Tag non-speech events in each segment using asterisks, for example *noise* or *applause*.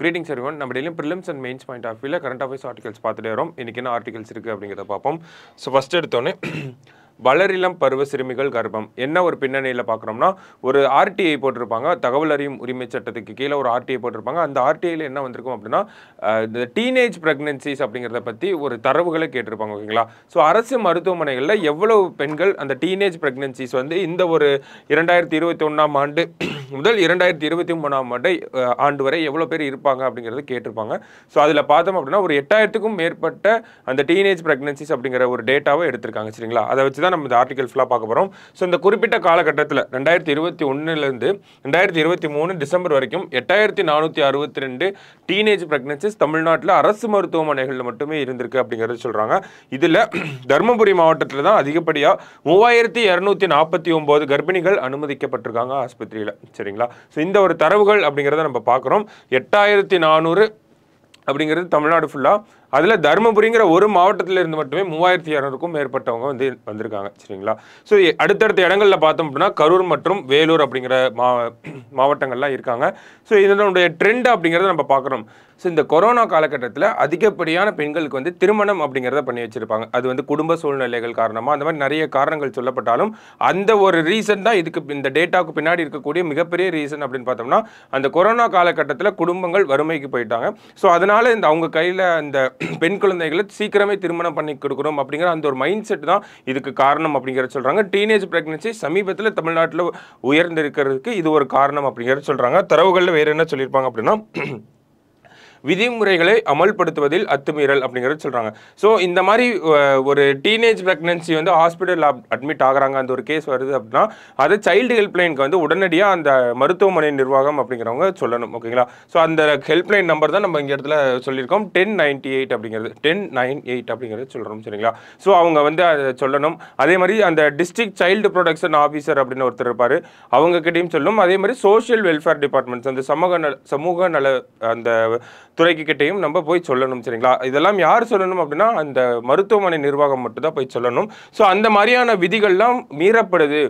greetings everyone நம்ம டெய்லியும் prelims and mains point of வியூவில் கரண்ட் அஃபேர்ஸ் ஆர்டிகல்ஸ் பார்த்துட்டு வரும் இன்றைக்கி என்ன ஆர்டிகல்ஸ் இருக்குது அப்படிங்கிறத பார்ப்போம் ஸோ ஃபஸ்ட் எடுத்தோன்னே வளரிளம் பருவ சிறுமிகள் கர்ப்பம் என்ன ஒரு பின்னணியில் பார்க்குறோம்னா ஒரு ஆர்டிஐ போட்டிருப்பாங்க தகவல் அறியும் உரிமை சட்டத்துக்கு கீழே ஒரு ஆர்டிஐ போட்டிருப்பாங்க அந்த ஆர்டிஐயில் என்ன வந்திருக்கும் அப்படின்னா இந்த டீனேஜ் ப்ரெக்னன்சிஸ் அப்படிங்கிறத பற்றி ஒரு தரவுகளை கேட்டிருப்பாங்க ஓகேங்களா ஸோ அரசு மருத்துவமனைகளில் எவ்வளவு பெண்கள் அந்த டீனேஜ் ப்ரெக்னன்சிஸ் வந்து இந்த ஒரு இரண்டாயிரத்தி இருபத்தி ஒன்றாம் ஆண்டு முதல் இரண்டாயிரத்தி இருபத்தி மூணாம் ஆண்டு ஆண்டு வரை எவ்வளோ பேர் இருப்பாங்க அப்படிங்கிறத கேட்டிருப்பாங்க ஸோ அதில் பார்த்தோம் அப்படின்னா ஒரு எட்டாயிரத்துக்கும் மேற்பட்ட அந்த டீனேஜ் ப்ரெக்னன்சிஸ் அப்படிங்கிற ஒரு டேட்டாவை எடுத்திருக்காங்க சரிங்களா அதை வச்சு தான் நம்ம இந்த ஆர்டிகல் ஃபுல்லாக பார்க்க போகிறோம் ஸோ இந்த குறிப்பிட்ட காலகட்டத்தில் ரெண்டாயிரத்தி இருபத்தி ஒன்றுலேருந்து ரெண்டாயிரத்தி இருபத்தி மூணு டிசம்பர் வரைக்கும் எட்டாயிரத்தி நானூற்றி அறுபத்தி ரெண்டு டீனேஜ் ப்ரெக்னன்சிஸ் தமிழ்நாட்டில் அரசு மருத்துவமனைகளில் மட்டுமே இருந்திருக்கு அப்படிங்கிறத சொல்கிறாங்க இதில் தருமபுரி மாவட்டத்தில் தான் அதிகப்படியாக மூவாயிரத்தி இரநூத்தி நாற்பத்தி ஒம்பது கர்ப்பிணிகள் அனுமதிக்கப்பட்டிருக்காங்க ஆஸ்பத்திரியில் சரிங்களா ஸோ இந்த ஒரு தரவுகள் அப்படிங்கிறத நம்ம பார்க்குறோம் எட்டாயிரத்தி நானூறு அப்படிங்கிறது தமிழ்நாடு ஃபுல்லாக அதில் தருமபுரிங்கிற ஒரு மாவட்டத்தில் இருந்து மட்டுமே மூவாயிரத்தி இரநூறுக்கும் மேற்பட்டவங்க வந்து வந்திருக்காங்க சரிங்களா ஸோ அடுத்தடுத்த இடங்களில் பார்த்தோம் அப்படின்னா கரூர் மற்றும் வேலூர் அப்படிங்கிற மா மாவட்டங்கள்லாம் இருக்காங்க ஸோ இதனுடைய ட்ரெண்ட் அப்படிங்கிறத நம்ம பார்க்குறோம் ஸோ இந்த கொரோனா காலகட்டத்தில் அதிகப்படியான பெண்களுக்கு வந்து திருமணம் அப்படிங்கிறத பண்ணி வச்சுருப்பாங்க அது வந்து குடும்ப சூழ்நிலைகள் காரணமாக அந்த மாதிரி நிறைய காரணங்கள் சொல்லப்பட்டாலும் அந்த ஒரு ரீசன் தான் இதுக்கு இந்த டேட்டாவுக்கு பின்னாடி இருக்கக்கூடிய மிகப்பெரிய ரீசன் அப்படின்னு பார்த்தோம்னா அந்த கொரோனா காலகட்டத்தில் குடும்பங்கள் வறுமைக்கு போயிட்டாங்க ஸோ அதனால் இந்த அவங்க கையில் அந்த பெண் குழந்தைகளை சீக்கிரமே திருமணம் பண்ணி கொடுக்குறோம் அப்படிங்கிற அந்த ஒரு மைண்ட் செட் தான் இதுக்கு காரணம் அப்படிங்கிற சொல்கிறாங்க டீனேஜ் பிரெக்னன்சி சமீபத்தில் தமிழ்நாட்டில் உயர்ந்திருக்கிறதுக்கு இது ஒரு காரணம் அப்படிங்கிற சொல்கிறாங்க தரவுகளில் வேறு என்ன சொல்லியிருப்பாங்க அப்படின்னா விதிமுறைகளை அமல்படுத்துவதில் அத்துமீறல் அப்படிங்கிறது சொல்கிறாங்க ஸோ இந்த மாதிரி ஒரு டீனேஜ் ப்ரெக்னன்சி வந்து ஹாஸ்பிட்டல் அட்மிட் ஆகிறாங்க அந்த ஒரு கேஸ் வருது அப்படின்னா அதை சைல்டு ஹெல்ப்லைனுக்கு வந்து உடனடியாக அந்த மருத்துவமனை நிர்வாகம் அப்படிங்கிறவங்க சொல்லணும் ஓகேங்களா ஸோ அந்த ஹெல்ப்லைன் நம்பர் தான் நம்ம இங்கே இடத்துல சொல்லியிருக்கோம் டென் நைன்டி எயிட் அப்படிங்கிறது டென் நைன் எயிட் அப்படிங்கிறது சொல்கிறோம் சரிங்களா ஸோ அவங்க வந்து அதை சொல்லணும் அதே மாதிரி அந்த டிஸ்ட்ரிக்ட் சைல்டு ப்ரொடக்ஷன் ஆஃபீஸர் அப்படின்னு ஒருத்தர் இருப்பார் அவங்கக்கிட்டையும் சொல்லும் அதே மாதிரி சோஷியல் வெல்ஃபேர் டிபார்ட்மெண்ட்ஸ் அந்த சமூக நல சமூக நல அந்த துறைக்கு கிட்டேயும் நம்ம போய் சொல்லணும் சரிங்களா இதெல்லாம் யார் சொல்லணும் அப்படின்னா அந்த மருத்துவமனை நிர்வாகம் மட்டும்தான் போய் சொல்லணும் ஸோ அந்த மாதிரியான விதிகள்லாம் மீறப்படுது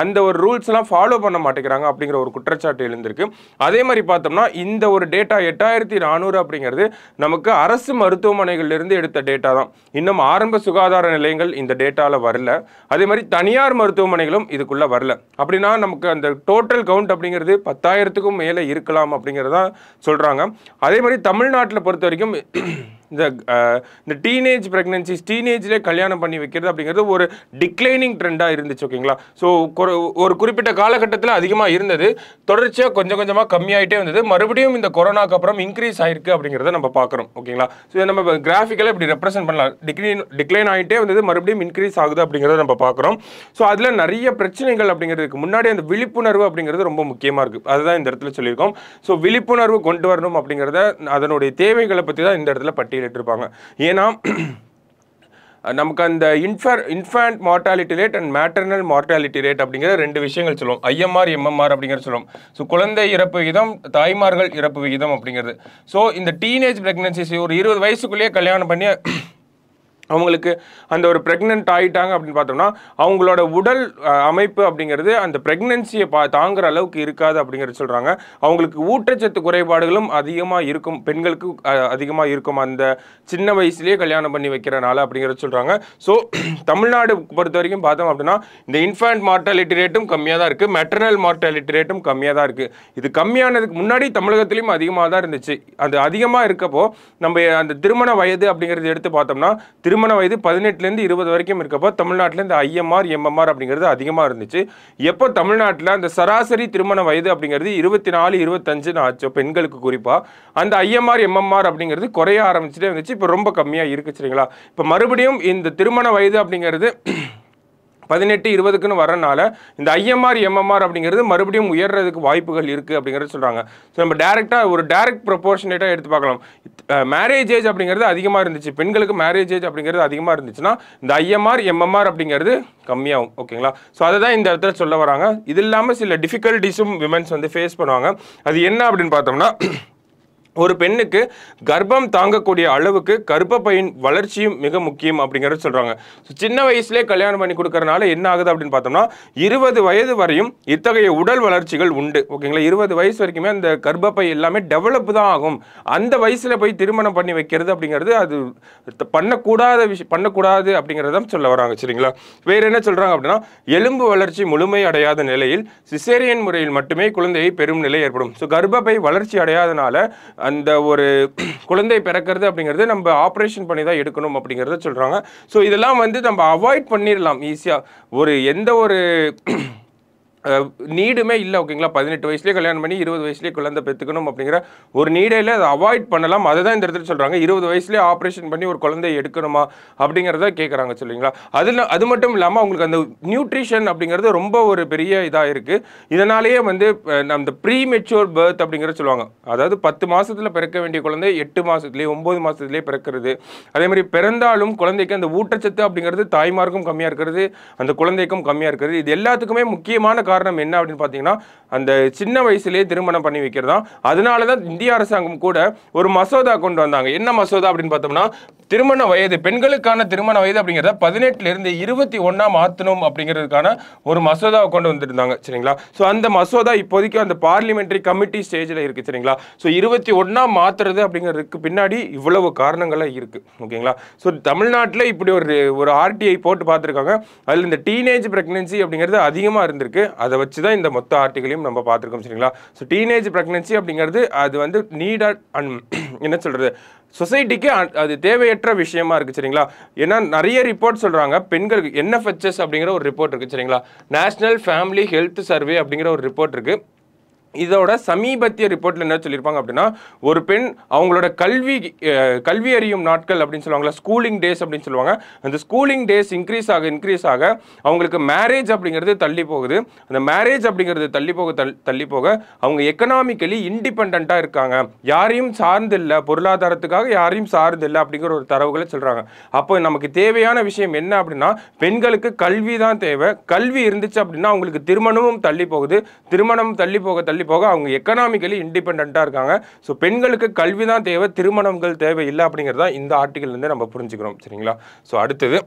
அந்த ஒரு ரூல்ஸ்லாம் ஃபாலோ பண்ண மாட்டேங்கிறாங்க அப்படிங்கிற ஒரு குற்றச்சாட்டு எழுந்திருக்கு அதே மாதிரி பார்த்தோம்னா இந்த ஒரு டேட்டா எட்டாயிரத்தி நானூறு அப்படிங்கிறது நமக்கு அரசு இருந்து எடுத்த டேட்டா தான் இன்னும் ஆரம்ப சுகாதார நிலையங்கள் இந்த டேட்டாவில் வரல அதே மாதிரி தனியார் மருத்துவமனைகளும் இதுக்குள்ளே வரல அப்படின்னா நமக்கு அந்த டோட்டல் கவுண்ட் அப்படிங்கிறது பத்தாயிரத்துக்கும் மேலே இருக்கலாம் அப்படிங்கிறதான் சொல்கிறாங்க அதே மாதிரி தமிழ்நாட்டில் பொறுத்த வரைக்கும் இந்த இந்த டீனேஜ் ப்ரெக்னன்சிஸ் டீனேஜ்லேயே கல்யாணம் பண்ணி வைக்கிறது அப்படிங்கிறது ஒரு டிக்ளைனிங் ட்ரெண்டாக இருந்துச்சு ஓகேங்களா ஸோ ஒரு குறிப்பிட்ட காலகட்டத்தில் அதிகமாக இருந்தது தொடர்ச்சியாக கொஞ்சம் கொஞ்சமாக கம்மியாயிட்டே வந்தது மறுபடியும் இந்த கொரோனாக்கு அப்புறம் இன்க்ரீஸ் ஆயிருக்கு அப்படிங்கிறத நம்ம பார்க்குறோம் ஓகேங்களா ஸோ நம்ம கிராஃபிக்கலாக இப்படி ரெப்ரசென்ட் பண்ணலாம் டிக்ளைன் டிக்ளைன் ஆகிட்டே வந்தது மறுபடியும் இன்க்ரீஸ் ஆகுது அப்படிங்கிறத நம்ம பார்க்குறோம் ஸோ அதில் நிறைய பிரச்சனைகள் அப்படிங்கிறதுக்கு முன்னாடி அந்த விழிப்புணர்வு அப்படிங்கிறது ரொம்ப முக்கியமாக இருக்குது அதுதான் இந்த இடத்துல சொல்லியிருக்கோம் ஸோ விழிப்புணர்வு கொண்டு வரணும் அப்படிங்கிறத அதனுடைய தேவைகளை பற்றி தான் இந்த இடத்துல பட்டியல் கேட்டிருப்பாங்க ஏன்னா நமக்கு அந்த இன்ஃபர் infant mortality rate and maternal mortality rate அப்படிங்கிற ரெண்டு விஷயங்கள் சொல்லுவோம் ஐஎம்ஆர் எம்எம்ஆர் அப்படிங்கிற சொல்லுவோம் ஸோ குழந்தை இறப்பு விகிதம் தாய்மார்கள் இறப்பு விகிதம் அப்படிங்கிறது ஸோ இந்த டீனேஜ் ப்ரெக்னன்சிஸ் ஒரு இருபது வயசுக்குள்ளேயே கல்யாணம் பண்ணி அவங்களுக்கு அந்த ஒரு ப்ரெக்னென்ட் ஆகிட்டாங்க அப்படின்னு பார்த்தோம்னா அவங்களோட உடல் அமைப்பு அப்படிங்கிறது அந்த ப்ரெக்னென்சியை பா தாங்குற அளவுக்கு இருக்காது அப்படிங்கிறது சொல்கிறாங்க அவங்களுக்கு ஊட்டச்சத்து குறைபாடுகளும் அதிகமாக இருக்கும் பெண்களுக்கு அதிகமாக இருக்கும் அந்த சின்ன வயசுலேயே கல்யாணம் பண்ணி வைக்கிறனால அப்படிங்கிறது சொல்கிறாங்க ஸோ *clears throat* தமிழ்நாடு பொறுத்த வரைக்கும் பார்த்தோம் அப்படின்னா இந்த இன்ஃபேண்ட் மார்ட்டாலிட்டி ரேட்டும் கம்மியாக தான் இருக்குது மெட்டர்னல் மார்ட்டாலிட்டி ரேட்டும் கம்மியாக தான் இருக்குது இது கம்மியானதுக்கு முன்னாடி தமிழகத்துலேயும் அதிகமாக தான் இருந்துச்சு அது அதிகமாக இருக்கப்போ நம்ம அந்த திருமண வயது அப்படிங்கிறது எடுத்து பார்த்தோம்னா திரும்ப திருமண வயது பதினெட்டுலேருந்து இருபது வரைக்கும் இருக்கப்போ தமிழ்நாட்டில் இந்த ஐஎம்ஆர் எம்எம்ஆர் அப்படிங்கிறது அதிகமாக இருந்துச்சு எப்போ தமிழ்நாட்டில் அந்த சராசரி திருமண வயது அப்படிங்கிறது இருபத்தி நாலு இருபத்தஞ்சுன்னு ஆச்சு பெண்களுக்கு குறிப்பாக அந்த ஐஎம்ஆர் எம்எம்ஆர் அப்படிங்கிறது குறைய ஆரம்பிச்சுட்டே இருந்துச்சு இப்போ ரொம்ப கம்மியாக இருக்கு சரிங்களா இப்போ மறுபடியும் இந்த திருமண வயது அப்படிங்கிறது பதினெட்டு இருபதுக்குன்னு வரனால இந்த ஐஎம்ஆர் எம்எம்ஆர் அப்படிங்கிறது மறுபடியும் உயர்றதுக்கு வாய்ப்புகள் இருக்குது அப்படிங்கிறது சொல்கிறாங்க ஸோ நம்ம டேரெக்டாக ஒரு டேரக்ட் ப்ரொபோர்ஷனேட்டாக எடுத்து பார்க்கலாம் மேரேஜ் ஏஜ் அப்படிங்கிறது அதிகமாக இருந்துச்சு பெண்களுக்கு மேரேஜ் ஏஜ் அப்படிங்கிறது அதிகமாக இருந்துச்சுன்னா இந்த ஐஎம்ஆர் எம்எம்ஆர் அப்படிங்கிறது கம்மியாகும் ஓகேங்களா ஸோ அதை தான் இந்த இடத்துல சொல்ல வராங்க இது இல்லாமல் சில டிஃபிகல்ட்டிஸும் விமென்ஸ் வந்து ஃபேஸ் பண்ணுவாங்க அது என்ன அப்படின்னு பார்த்தோம்னா ஒரு பெண்ணுக்கு கர்ப்பம் தாங்கக்கூடிய அளவுக்கு கர்ப்பப்பையின் வளர்ச்சியும் மிக முக்கியம் அப்படிங்கிறத சொல்கிறாங்க சின்ன வயசுலேயே கல்யாணம் பண்ணி கொடுக்கறனால என்ன ஆகுது அப்படின்னு பார்த்தோம்னா இருபது வயது வரையும் இத்தகைய உடல் வளர்ச்சிகள் உண்டு ஓகேங்களா இருபது வயசு வரைக்குமே அந்த கர்ப்பப்பை எல்லாமே டெவலப் தான் ஆகும் அந்த வயசில் போய் திருமணம் பண்ணி வைக்கிறது அப்படிங்கிறது அது பண்ணக்கூடாத விஷயம் பண்ணக்கூடாது அப்படிங்கிறத சொல்ல வராங்க சரிங்களா வேறு என்ன சொல்கிறாங்க அப்படின்னா எலும்பு வளர்ச்சி முழுமை அடையாத நிலையில் சிசேரியன் முறையில் மட்டுமே குழந்தையை பெரும் நிலை ஏற்படும் ஸோ கர்ப்பப்பை வளர்ச்சி அடையாதனால அந்த ஒரு *clears throat* குழந்தை பிறக்கிறது அப்படிங்கிறது நம்ம ஆப்ரேஷன் பண்ணி தான் எடுக்கணும் அப்படிங்கிறத சொல்கிறாங்க ஸோ இதெல்லாம் வந்து நம்ம அவாய்ட் பண்ணிடலாம் ஈஸியாக ஒரு எந்த ஒரு *clears throat* நீடுமே இல்லை ஓகேங்களா பதினெட்டு வயசுலேயே கல்யாணம் பண்ணி இருபது வயசுலேயே குழந்தை பெற்றுக்கணும் அப்படிங்கிற ஒரு நீடையில் அதை அவாய்ட் பண்ணலாம் அதை தான் இந்த இடத்துல சொல்கிறாங்க இருபது வயசுலேயே ஆப்ரேஷன் பண்ணி ஒரு குழந்தைய எடுக்கணுமா அப்படிங்கிறத கேட்குறாங்க சொல்லுவீங்களா அதில் அது மட்டும் இல்லாமல் அவங்களுக்கு அந்த நியூட்ரிஷன் அப்படிங்கிறது ரொம்ப ஒரு பெரிய இதாக இருக்குது இதனாலேயே வந்து அந்த ப்ரீ மெச்சூர் பர்த் அப்படிங்கிறத சொல்லுவாங்க அதாவது பத்து மாதத்தில் பிறக்க வேண்டிய குழந்தை எட்டு மாதத்துலேயே ஒம்பது மாதத்துலேயே பிறக்கிறது அதே மாதிரி பிறந்தாலும் குழந்தைக்கு அந்த ஊட்டச்சத்து அப்படிங்கிறது தாய்மார்க்கும் கம்மியாக இருக்கிறது அந்த குழந்தைக்கும் கம்மியாக இருக்கிறது இது எல்லாத்துக்குமே முக்கியமான காரணம் என்ன அப்படின்னு பார்த்தீங்கன்னா அந்த சின்ன வயசுலேயே திருமணம் பண்ணி வைக்கிறதா அதனால தான் இந்திய அரசாங்கம் கூட ஒரு மசோதா கொண்டு வந்தாங்க என்ன மசோதா அப்படின்னு பார்த்தோம்னா திருமண வயது பெண்களுக்கான திருமண வயது அப்படிங்கிறத பதினெட்டுலேருந்து இருபத்தி ஒன்றாம் ஆத்தணும் அப்படிங்கிறதுக்கான ஒரு மசோதாவை கொண்டு வந்திருந்தாங்க சரிங்களா ஸோ அந்த மசோதா இப்போதைக்கு அந்த பார்லிமெண்ட்ரி கமிட்டி ஸ்டேஜில் இருக்குது சரிங்களா ஸோ இருபத்தி ஒன்றாம் மாற்றுறது அப்படிங்கிறதுக்கு பின்னாடி இவ்வளவு காரணங்களாக இருக்குது ஓகேங்களா ஸோ தமிழ்நாட்டில் இப்படி ஒரு ஒரு ஆர்டிஐ போட்டு பார்த்துருக்காங்க அதில் இந்த டீனேஜ் பிரெக்னன்சி அப்படிங்கிறது அதிகமாக இருந்திருக்கு அதை வச்சு தான் இந்த மொத்த ஆர்டிகளையும் நம்ம பார்த்துருக்கோம் சரிங்களா ஸோ டீனேஜ் பிரெக்னன்சி அப்படிங்கிறது அது வந்து நீட் அண்ட் என்ன சொல்கிறது சொசைட்டிக்கு அது தேவையற்ற விஷயமா இருக்குது சரிங்களா ஏன்னா நிறைய ரிப்போர்ட் சொல்கிறாங்க பெண்களுக்கு என்எஃப்ஹெச்எஸ் அப்படிங்கிற ஒரு ரிப்போர்ட் இருக்குது சரிங்களா நேஷ்னல் ஃபேமிலி ஹெல்த் சர்வே அப்படிங்கிற ஒரு ரிப்போர்ட் இருக்குது இதோட சமீபத்திய ரிப்போர்ட்டில் என்ன சொல்லியிருப்பாங்க அப்படின்னா ஒரு பெண் அவங்களோட கல்வி கல்வி அறியும் நாட்கள் அப்படின்னு சொல்லுவாங்களா ஸ்கூலிங் டேஸ் அப்படின்னு சொல்லுவாங்க அந்த ஸ்கூலிங் டேஸ் இன்க்ரீஸ் ஆக இன்க்ரீஸ் ஆக அவங்களுக்கு மேரேஜ் அப்படிங்கிறது தள்ளி போகுது அந்த மேரேஜ் அப்படிங்கிறது தள்ளி போக தள்ளி போக அவங்க எக்கனாமிக்கலி இண்டிபெண்ட்டாக இருக்காங்க யாரையும் சார்ந்து இல்லை பொருளாதாரத்துக்காக யாரையும் சார்ந்து இல்லை அப்படிங்கிற ஒரு தரவுகளை சொல்கிறாங்க அப்போ நமக்கு தேவையான விஷயம் என்ன அப்படின்னா பெண்களுக்கு கல்வி தான் தேவை கல்வி இருந்துச்சு அப்படின்னா அவங்களுக்கு திருமணமும் தள்ளி போகுது திருமணம் தள்ளி போக தள்ளி சொல்லி போக அவங்க எக்கனாமிக்கலி இண்டிபெண்ட்டாக இருக்காங்க ஸோ பெண்களுக்கு கல்வி தான் தேவை திருமணங்கள் தேவை இல்லை அப்படிங்கிறதா இந்த ஆர்டிக்கல்லேருந்து நம்ம புரிஞ்சுக்கிறோம் சரிங்களா ஸோ அடுத்தது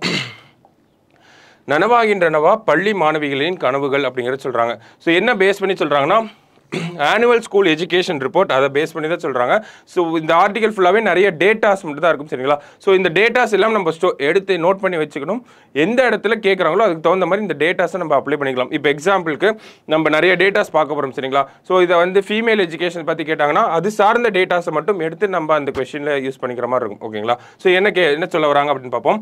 நனவாகின்றனவா பள்ளி மாணவிகளின் கனவுகள் அப்படிங்கிறத சொல்கிறாங்க ஸோ என்ன பேஸ் பண்ணி சொல்கிறாங்கன்னா ஆனுவல் ஸ்கூல் எஜுகேஷன் ரிப்போர்ட் அதை பேஸ் பண்ணி தான் சொல்கிறாங்க ஸோ இந்த ஆர்டிகல் ஃபுல்லாகவே நிறைய டேட்டாஸ் மட்டும் தான் இருக்கும் சரிங்களா ஸோ இந்த டேட்டாஸ் எல்லாம் நம்ம ஸ்டோ எடுத்து நோட் பண்ணி வச்சுக்கணும் எந்த இடத்துல கேட்குறாங்களோ அதுக்கு தகுந்த மாதிரி இந்த டேட்டாஸை நம்ம அப்ளை பண்ணிக்கலாம் இப்போ எக்ஸாம்பிளுக்கு நம்ம நிறைய டேட்டாஸ் பார்க்க போகிறோம் சரிங்களா ஸோ இதை வந்து ஃபீமேல் எஜுகேஷன் பற்றி கேட்டாங்கன்னா அது சார்ந்த டேட்டாஸை மட்டும் எடுத்து நம்ம அந்த கொஷினில் யூஸ் பண்ணிக்கிற மாதிரி இருக்கும் ஓகேங்களா ஸோ என்ன கே என்ன சொல்ல வராங்க அப்படின்னு பார்ப்போம்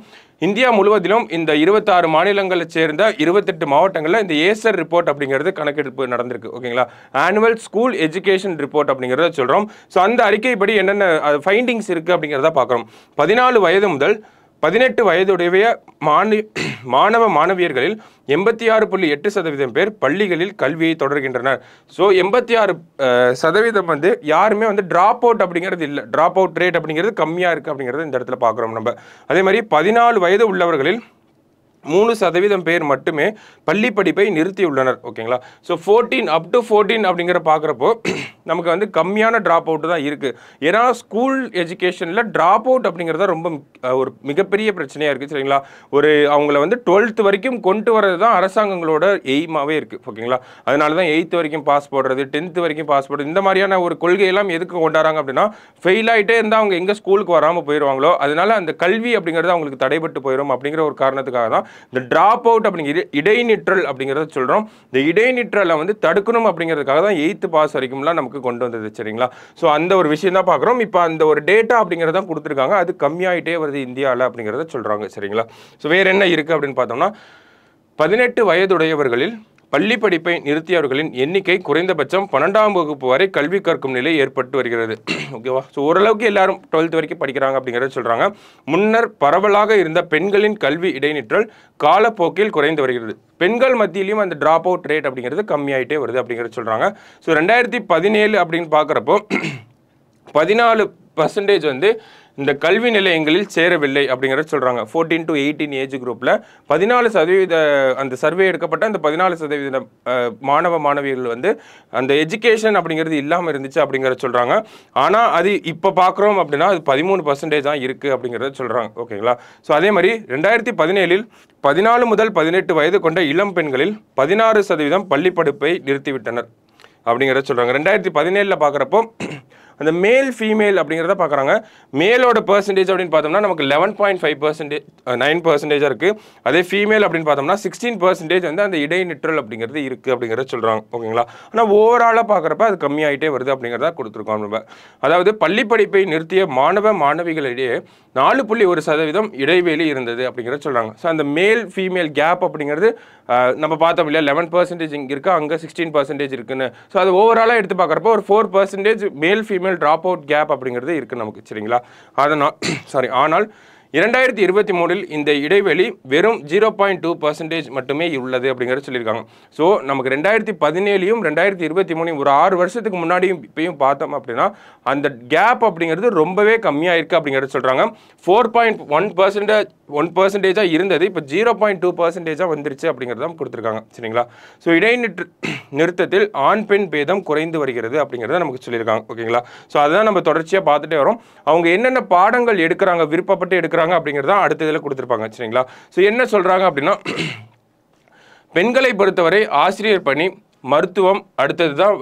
இந்தியா முழுவதிலும் இந்த இருபத்தாறு மாநிலங்களை சேர்ந்த இருபத்தெட்டு மாவட்டங்களில் இந்த ஏசர் ரிப்போர்ட் அப்படிங்கிறது கணக்கெடுப்பு நடந்திருக்கு ஓகேங்களா annual annual school education report அப்படிங்கிறத சொல்கிறோம் ஸோ அந்த அறிக்கைப்படி என்னென்ன ஃபைண்டிங்ஸ் இருக்குது அப்படிங்கிறத பார்க்குறோம் பதினாலு வயது முதல் பதினெட்டு வயதுடைய மாணவ மாணவியர்களில் எண்பத்தி ஆறு புள்ளி எட்டு சதவீதம் பேர் பள்ளிகளில் கல்வியை தொடர்கின்றனர் ஸோ எண்பத்தி ஆறு சதவீதம் வந்து யாருமே வந்து ட்ராப் அவுட் அப்படிங்கிறது இல்லை ட்ராப் அவுட் ரேட் அப்படிங்கிறது கம்மியாக இருக்குது அப்படிங்கிறது இந்த இடத்துல பார்க்குறோம் நம்ம அதே மாதிரி பதினாலு வயது உள்ளவர்களில் மூணு சதவீதம் பேர் மட்டுமே பள்ளி படிப்பை நிறுத்தியுள்ளனர் ஓகேங்களா so fourteen up to fourteen அப்படிங்கிற பார்க்குறப்போ *clears throat* நமக்கு வந்து கம்மியான ட்ராப் அவுட்டு தான் இருக்குது ஏன்னா ஸ்கூல் எஜுகேஷனில் ட்ராப் அவுட் அப்படிங்கிறத ரொம்ப ஒரு மிகப்பெரிய பிரச்சனையாக இருக்குது சரிங்களா ஒரு அவங்கள வந்து டுவெல்த் வரைக்கும் கொண்டு வரது தான் அரசாங்கங்களோட எய்மாகவே இருக்குது ஓகேங்களா அதனால தான் எயித்து வரைக்கும் பாஸ் போடுறது டென்த்து வரைக்கும் பாஸ் போடுறது இந்த மாதிரியான ஒரு கொள்கையெல்லாம் எதுக்கு கொண்டாடுறாங்க அப்படின்னா ஃபெயில் ஆகிட்டே இருந்தால் அவங்க எங்கே ஸ்கூலுக்கு வராமல் போயிடுவாங்களோ அதனால அந்த கல்வி அப்படிங்கிறது அவங்களுக்கு தடைபட்டு போயிடும் அப்படிங்கிற ஒரு காரணத்துக்காக தான் இந்த ட்ராப் அவுட் அப்படிங்கிற இடைநிற்றல் அப்படிங்கிறத சொல்கிறோம் இந்த இடைநிற்றலை வந்து தடுக்கணும் அப்படிங்கிறதுக்காக தான் எயித்து பாஸ் வரைக்கும்லாம் நமக்கு கொண்டு வந்தது சரிங்களா ஸோ அந்த ஒரு விஷயம் தான் பார்க்குறோம் இப்போ அந்த ஒரு டேட்டா அப்படிங்கிறத கொடுத்துருக்காங்க அது கம்மியாயிட்டே வருது இந்தியாவில் அப்படிங்கிறத சொல்கிறாங்க சரிங்களா ஸோ வேறு என்ன இருக்குது அப்படின்னு பார்த்தோம்னா பதினெட்டு வயதுடையவர்களில் பள்ளி படிப்பை நிறுத்தியவர்களின் எண்ணிக்கை குறைந்தபட்சம் பன்னெண்டாம் வகுப்பு வரை கல்வி கற்கும் நிலை ஏற்பட்டு வருகிறது ஓகேவா *clears throat* ஸோ ஓரளவுக்கு எல்லாரும் டுவெல்த் வரைக்கும் படிக்கிறாங்க அப்படிங்கிறத சொல்கிறாங்க முன்னர் பரவலாக இருந்த பெண்களின் கல்வி இடைநிற்றல் காலப்போக்கில் குறைந்து வருகிறது பெண்கள் மத்தியிலையும் அந்த ட்ராப் அவுட் ரேட் அப்படிங்கிறது கம்மியாயிட்டே வருது அப்படிங்கிறத சொல்கிறாங்க ஸோ ரெண்டாயிரத்தி பதினேழு அப்படின்னு பார்க்குறப்போ *clears throat* பதினாலு பர்சன்டேஜ் வந்து இந்த கல்வி நிலையங்களில் சேரவில்லை அப்படிங்கிறத சொல்கிறாங்க ஃபோர்டீன் டு எயிட்டீன் ஏஜ் குரூப்பில் பதினாலு சதவீத அந்த சர்வே எடுக்கப்பட்ட அந்த பதினாலு சதவீத மாணவ மாணவிகள் வந்து அந்த எஜுகேஷன் அப்படிங்கிறது இல்லாமல் இருந்துச்சு அப்படிங்கிறத சொல்கிறாங்க ஆனால் அது இப்போ பார்க்குறோம் அப்படின்னா அது பதிமூணு பர்சன்டேஜ் தான் இருக்குது அப்படிங்கிறத சொல்கிறாங்க ஓகேங்களா ஸோ அதே மாதிரி ரெண்டாயிரத்தி பதினேழில் பதினாலு முதல் பதினெட்டு வயது கொண்ட இளம் பெண்களில் பதினாறு சதவீதம் பள்ளிப்படிப்பை நிறுத்திவிட்டனர் அப்படிங்கிறத சொல்கிறாங்க ரெண்டாயிரத்தி பதினேழில் பார்க்குறப்போ அந்த மேல் ஃபீமேல் அப்படிங்கிறத பார்க்குறாங்க மேலோட பர்சன்டேஜ் அப்படின்னு பார்த்தோம்னா நமக்கு eleven point five percentage nine பர்சன்டேஜாக இருக்குது அதே ஃபீமேல் அப்படின்னு பார்த்தோம்னா சிக்ஸ்டீன் பர்சன்டேஜ் வந்து அந்த இடைநிற்றல் அப்படிங்கிறது இருக்குது அப்படிங்கிறத சொல்கிறாங்க ஓகேங்களா ஆனால் ஓவராலாக பார்க்குறப்ப அது கம்மியாகிட்டே வருது அப்படிங்கிறத கொடுத்துருக்கோம் நம்ம அதாவது பள்ளி படிப்பை நிறுத்திய மாணவ மாணவிகளிடையே நாலு புள்ளி ஒரு சதவீதம் இடைவெளி இருந்தது அப்படிங்கிறத சொல்கிறாங்க ஸோ அந்த மேல் ஃபீமேல் கேப் அப்படிங்கிறது நம்ம பார்த்தோம் இல்லையா லெவன் பர்சன்டேஜ் இங்கே இருக்குது அங்கே சிக்ஸ்டீன் பர்சன்டேஜ் இருக்குன்னு ஸோ அது ஓவராலாக எடுத்து பார்க்குறப்ப ஒரு ஃபோர் பர்சன்டேஜ் மேல் female female drop out gap அப்படிங்கிறது இருக்குது நமக்கு சரிங்களா அதனால் சாரி *coughs* ஆனால் இரண்டாயிரத்தி இருபத்தி மூணில் இந்த இடைவெளி வெறும் ஜீரோ பாயிண்ட் டூ பர்சன்டேஜ் மட்டுமே உள்ளது அப்படிங்கிறத சொல்லியிருக்காங்க ஸோ நமக்கு ரெண்டாயிரத்தி பதினேழையும் ரெண்டாயிரத்தி இருபத்தி மூணையும் ஒரு ஆறு வருஷத்துக்கு முன்னாடியும் இப்பயும் பார்த்தோம் அப்படின்னா அந்த கேப் அப்படிங்கிறது ரொம்பவே கம்மியாக இருக்குது அப்படிங்கிறத சொல்கிறாங்க four point one percentage one பர்சன்டேஜாக இருந்தது இப்போ ஜீரோ பாயிண்ட் டூ பர்சன்டேஜாக வந்துருச்சு தான் கொடுத்துருக்காங்க சரிங்களா ஸோ இடைநிற்று நிறுத்தத்தில் ஆண் பெண் பேதம் குறைந்து வருகிறது அப்படிங்கிறத நமக்கு சொல்லியிருக்காங்க ஓகேங்களா ஸோ அதுதான் நம்ம தொடர்ச்சியாக பார்த்துட்டே வரோம் அவங்க என்னென்ன பாடங்கள் எடுக்கிறாங்க விருப்பப்பட்டு எடுக்கிறாங்க சொல்கிறாங்க அப்படிங்கிறது தான் அடுத்த இதில் கொடுத்துருப்பாங்க சரிங்களா ஸோ என்ன சொல்கிறாங்க அப்படின்னா *clears throat* பெண்களை பொறுத்தவரை ஆசிரியர் பணி மருத்துவம் அடுத்தது தான்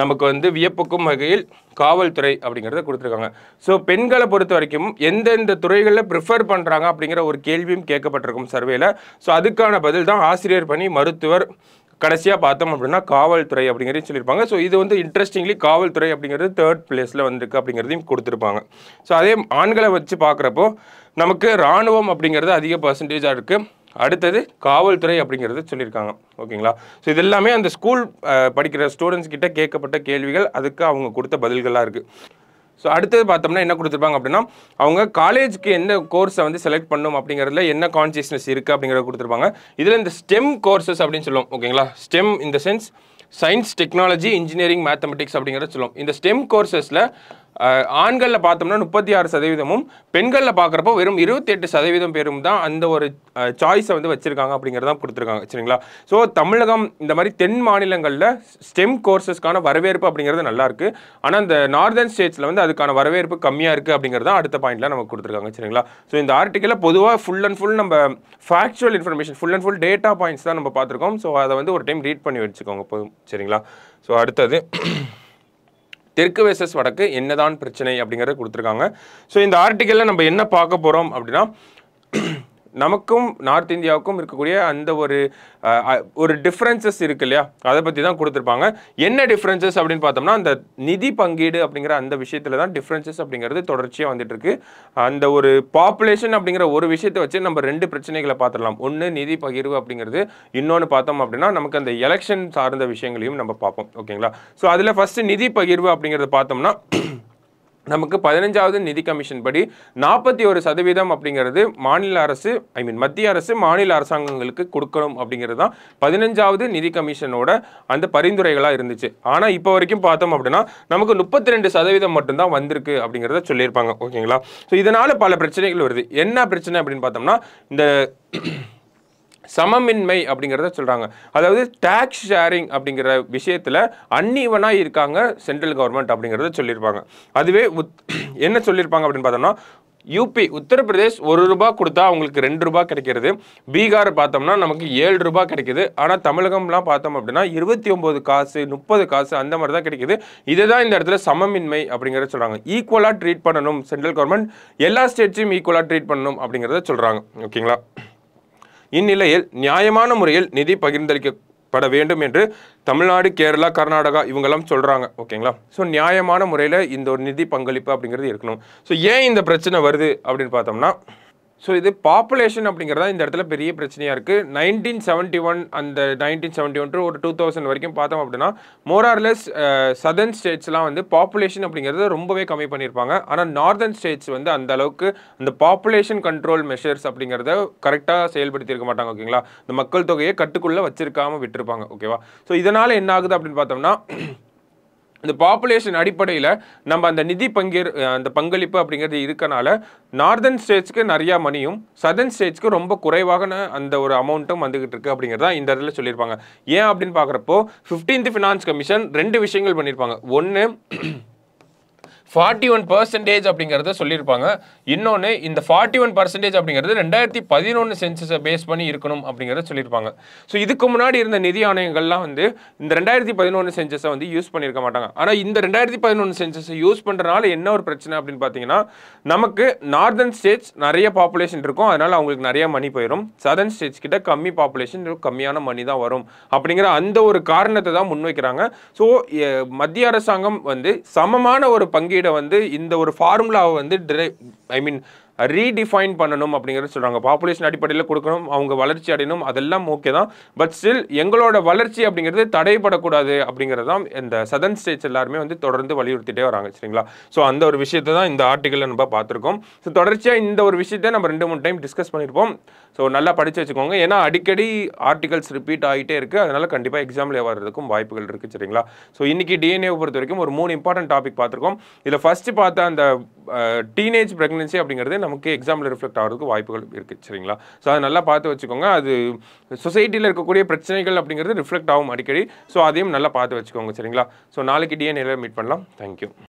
நமக்கு வந்து வியப்புக்கும் வகையில் காவல்துறை அப்படிங்கிறத கொடுத்துருக்காங்க ஸோ பெண்களை பொறுத்த வரைக்கும் எந்தெந்த துறைகளில் ப்ரிஃபர் பண்ணுறாங்க அப்படிங்கிற ஒரு கேள்வியும் கேட்கப்பட்டிருக்கும் சர்வேல ஸோ அதுக்கான பதில் தான் ஆசிரியர் பணி மருத்துவர் கடைசியாக பார்த்தோம் அப்படின்னா காவல்துறை அப்படிங்கிறதையும் சொல்லியிருப்பாங்க ஸோ இது வந்து இன்ட்ரெஸ்டிங்லி காவல்துறை அப்படிங்கிறது தேர்ட் பிளேஸில் வந்திருக்கு அப்படிங்கிறதையும் கொடுத்துருப்பாங்க ஸோ அதே ஆண்களை வச்சு பார்க்குறப்போ நமக்கு இராணுவம் அப்படிங்கிறது அதிக பர்சன்டேஜாக இருக்குது அடுத்தது காவல்துறை அப்படிங்கிறத சொல்லியிருக்காங்க ஓகேங்களா ஸோ இது எல்லாமே அந்த ஸ்கூல் படிக்கிற ஸ்டூடெண்ட்ஸ் கிட்ட கேட்கப்பட்ட கேள்விகள் அதுக்கு அவங்க கொடுத்த பதில்களாக இருக்குது ஸோ அடுத்தது பார்த்தோம்னா என்ன கொடுத்துருப்பாங்க அப்படின்னா அவங்க காலேஜுக்கு எந்த கோர்ஸை வந்து செலக்ட் பண்ணும் அப்படிங்கிறதுல என்ன கான்சியஸ்னஸ் இருக்குது அப்படிங்கிறத கொடுத்துருப்பாங்க இதில் இந்த ஸ்டெம் கோர்சஸ் அப்படின்னு சொல்லுவோம் ஓகேங்களா ஸ்டெம் இந்த sense science technology engineering mathematics அப்படிங்கிறத சொல்லுவோம் இந்த ஸ்டெம் கோர்சஸில் ஆண்களில் பார்த்தோம்னா முப்பத்தி ஆறு சதவீதமும் பெண்களில் பார்க்குறப்போ வெறும் இருபத்தி எட்டு சதவீதம் பேரும் தான் அந்த ஒரு சாய்ஸை வந்து வச்சுருக்காங்க அப்படிங்கிறதான் கொடுத்துருக்காங்க சரிங்களா ஸோ தமிழகம் இந்த மாதிரி தென் மாநிலங்களில் ஸ்டெம் கோர்சஸ்க்கான வரவேற்பு அப்படிங்கிறது நல்லாயிருக்கு ஆனால் இந்த நார்தர்ன் ஸ்டேட்ஸில் வந்து அதுக்கான வரவேற்பு கம்மியாக இருக்குது அப்படிங்கிறதான் அடுத்த பாயிண்ட்லாம் நமக்கு கொடுத்துருக்காங்க சரிங்களா ஸோ இந்த ஆர்டிக்கலில் பொதுவாக ஃபுல் அண்ட் ஃபுல் நம்ம factual information full and full data points தான் நம்ம பார்த்துருக்கோம் ஸோ அதை வந்து ஒரு டைம் ரீட் பண்ணி வச்சுக்கோங்க போதும் சரிங்களா ஸோ அடுத்தது தெற்கு வேசஸ் வடக்கு என்னதான் பிரச்சனை அப்படிங்கிறத கொடுத்துருக்காங்க ஸோ இந்த ஆர்டிக்கலில் நம்ம என்ன பார்க்க போகிறோம் அப்படின்னா நமக்கும் நார்த் இந்தியாவுக்கும் இருக்கக்கூடிய அந்த ஒரு ஒரு டிஃப்ரென்சஸ் இருக்கு இல்லையா அதை பற்றி தான் கொடுத்துருப்பாங்க என்ன டிஃப்ரென்சஸ் அப்படின்னு பார்த்தோம்னா அந்த நிதி பங்கீடு அப்படிங்கிற அந்த விஷயத்தில் தான் டிஃப்ரென்சஸ் அப்படிங்கிறது தொடர்ச்சியாக வந்துட்டு இருக்கு அந்த ஒரு பாப்புலேஷன் அப்படிங்கிற ஒரு விஷயத்தை வச்சு நம்ம ரெண்டு பிரச்சனைகளை பார்த்துடலாம் ஒன்று நிதி பகிர்வு அப்படிங்கிறது இன்னொன்று பார்த்தோம் அப்படின்னா நமக்கு அந்த எலெக்ஷன் சார்ந்த விஷயங்களையும் நம்ம பார்ப்போம் ஓகேங்களா ஸோ அதில் ஃபஸ்ட்டு நிதி பகிர்வு அப்படிங்கிறத பார்த்தோம்னா நமக்கு பதினஞ்சாவது நிதி கமிஷன் படி நாற்பத்தி ஒரு சதவீதம் அப்படிங்கிறது மாநில அரசு ஐ மீன் மத்திய அரசு மாநில அரசாங்கங்களுக்கு கொடுக்கணும் அப்படிங்கிறது தான் பதினஞ்சாவது நிதி கமிஷனோட அந்த பரிந்துரைகளாக இருந்துச்சு ஆனால் இப்போ வரைக்கும் பார்த்தோம் அப்படின்னா நமக்கு முப்பத்தி ரெண்டு சதவீதம் மட்டும்தான் வந்திருக்கு அப்படிங்கிறத சொல்லியிருப்பாங்க ஓகேங்களா ஸோ இதனால் பல பிரச்சனைகள் வருது என்ன பிரச்சனை அப்படின்னு பார்த்தோம்னா இந்த சமமின்மை அப்படிங்கிறத சொல்கிறாங்க அதாவது டேக்ஸ் ஷேரிங் அப்படிங்கிற விஷயத்தில் அன்இவனாக இருக்காங்க சென்ட்ரல் கவர்மெண்ட் அப்படிங்கிறத சொல்லியிருப்பாங்க அதுவே *clears throat* என்ன சொல்லியிருப்பாங்க அப்படின்னு பார்த்தோம்னா யூபி உத்தரப்பிரதேஷ் ஒரு ரூபா கொடுத்தா அவங்களுக்கு ரெண்டு ரூபா கிடைக்கிறது பீகார் பார்த்தோம்னா நமக்கு ஏழு ரூபா கிடைக்கிது ஆனால் தமிழகம்லாம் பார்த்தோம் அப்படின்னா இருபத்தி ஒம்பது காசு முப்பது காசு அந்த மாதிரி தான் கிடைக்கிது இதை தான் இந்த இடத்துல சமமின்மை அப்படிங்கிறத சொல்கிறாங்க ஈக்குவலாக ட்ரீட் பண்ணணும் சென்ட்ரல் கவர்மெண்ட் எல்லா ஸ்டேட்ஸையும் ஈக்குவலாக ட்ரீட் பண்ணணும் அப்படிங்கிறத சொல்கிறாங்க ஓகேங்களா இந்நிலையில் நியாயமான முறையில் நிதி பகிர்ந்தளிக்க பட வேண்டும் என்று தமிழ்நாடு கேரளா கர்நாடகா இவங்கெல்லாம் சொல்கிறாங்க ஓகேங்களா ஸோ நியாயமான முறையில் இந்த ஒரு நிதி பங்களிப்பு அப்படிங்கிறது இருக்கணும் ஸோ ஏன் இந்த பிரச்சனை வருது அப்படின்னு பார்த்தோம்னா ஸோ இது பாப்புலேஷன் அப்படிங்கிறதா இந்த இடத்துல பெரிய பிரச்சனையாக இருக்குது நைன்டீன் செவன்ட்டி ஒன் அந்த நைன்டீன் செவன்ட்டி ஒன் டு ஒரு டூ தௌசண்ட் வரைக்கும் பார்த்தோம் அப்படின்னா மோரார்லெஸ் சதர்ன் ஸ்டேட்ஸ்லாம் வந்து பாப்புலேஷன் அப்படிங்கிறத ரொம்பவே கம்மி பண்ணியிருப்பாங்க ஆனால் நார்தர்ன் ஸ்டேட்ஸ் வந்து அந்த அளவுக்கு அந்த பாப்புலேஷன் கண்ட்ரோல் மெஷர்ஸ் அப்படிங்கிறத கரெக்டாக செயல்படுத்தியிருக்க மாட்டாங்க ஓகேங்களா இந்த மக்கள் தொகையை கட்டுக்குள்ளே வச்சிருக்காமல் விட்டுருப்பாங்க ஓகேவா ஸோ இதனால் என்ன ஆகுது அப்படின்னு பார்த்தோம்னா இந்த பாப்புலேஷன் அடிப்படையில் நம்ம அந்த நிதி பங்கேற் அந்த பங்களிப்பு அப்படிங்கிறது இருக்கனால நார்தன் ஸ்டேட்ஸ்க்கு நிறையா மணியும் சதர்ன் ஸ்டேட்ஸ்க்கு ரொம்ப குறைவான அந்த ஒரு அமௌண்ட்டும் வந்துகிட்டு இருக்கு தான் இந்த இடத்துல சொல்லியிருப்பாங்க ஏன் அப்படின்னு பார்க்குறப்போ ஃபிஃப்டீன்த் ஃபினான்ஸ் கமிஷன் ரெண்டு விஷயங்கள் பண்ணியிருப்பாங்க ஒன்று ஃபார்ட்டி ஒன் பர்சன்டேஜ் அப்படிங்கிறத சொல்லியிருப்பாங்க இன்னொன்று இந்த ஃபார்ட்டி ஒன் பர்சன்டேஜ் அப்படிங்கிறது ரெண்டாயிரத்தி பதினொன்று சென்சஸை பேஸ் பண்ணி இருக்கணும் அப்படிங்கிறத சொல்லியிருப்பாங்க ஸோ இதுக்கு முன்னாடி இருந்த நிதி ஆணையங்கள்லாம் வந்து இந்த ரெண்டாயிரத்தி பதினொன்று சென்சஸை வந்து யூஸ் பண்ணியிருக்க மாட்டாங்க ஆனால் இந்த ரெண்டாயிரத்தி பதினொன்று சென்சஸை யூஸ் பண்ணுறனால என்ன ஒரு பிரச்சனை அப்படின்னு பார்த்தீங்கன்னா நமக்கு நார்தர்ன் ஸ்டேட்ஸ் நிறைய பாப்புலேஷன் இருக்கும் அதனால் அவங்களுக்கு நிறைய மணி போயிடும் சதர்ன் ஸ்டேட்ஸ் கிட்ட கம்மி பாப்புலேஷன் கம்மியான மணி தான் வரும் அப்படிங்கிற அந்த ஒரு காரணத்தை தான் முன்வைக்கிறாங்க ஸோ மத்திய அரசாங்கம் வந்து சமமான ஒரு பங்கீடு வந்து இந்த ஒரு ஃபார்முலாவை வந்து டிரை ஐ மீன் ரீடிஃபைன் பண்ணணும் அப்படிங்கிறது சொல்கிறாங்க பாப்புலேஷன் அடிப்படையில் கொடுக்கணும் அவங்க வளர்ச்சி அடையணும் அதெல்லாம் ஓகே தான் பட் ஸ்டில் எங்களோட வளர்ச்சி அப்படிங்கிறது தடைப்படக்கூடாது அப்படிங்கிறது தான் இந்த சதன் ஸ்டேட்ஸ் எல்லாருமே வந்து தொடர்ந்து வலியுறுத்திட்டே வராங்க சரிங்களா ஸோ அந்த ஒரு விஷயத்தை தான் இந்த ஆர்டிக்கலில் நம்ம பார்த்துருக்கோம் ஸோ தொடர்ச்சியாக இந்த ஒரு விஷயத்தை நம்ம ரெண்டு மூணு டைம் டிஸ்கஸ் பண்ணியிருப்போம் ஸோ நல்லா படித்து வச்சுக்கோங்க ஏன்னா அடிக்கடி ஆர்டிகல்ஸ் ரிப்பீட் ஆகிட்டே இருக்குது அதனால் கண்டிப்பாக எக்ஸாமில் வர்றதுக்கும் வாய்ப்புகள் இருக்குது சரிங்களா ஸோ இன்றைக்கி டிஎன்ஏவை பொறுத்த வரைக்கும் ஒரு மூணு இம்பார்ட்டன்ட் டாபிக் பார்த்துருக்கோம் இதில் ஃபஸ்ட்டு பார்த்தா அந்த டீனேஜ் ப்ரெக்னன்சி அப்படிங்கிறது நம்ம நமக்கு எக்ஸாமில் ரிஃப்ளெக்ட் ஆகிறதுக்கு வாய்ப்புகள் இருக்குது சரிங்களா ஸோ அதை நல்லா பார்த்து வச்சுக்கோங்க அது சொசைட்டியில் இருக்கக்கூடிய பிரச்சனைகள் அப்படிங்கிறது ரிஃப்ளெக்ட் ஆகும் அடிக்கடி ஸோ அதையும் நல்லா பார்த்து வச்சுக்கோங்க சரிங்களா ஸோ நாளைக்கு டிஎன்ஏல மீட் பண்ணலாம் தேங்க்யூ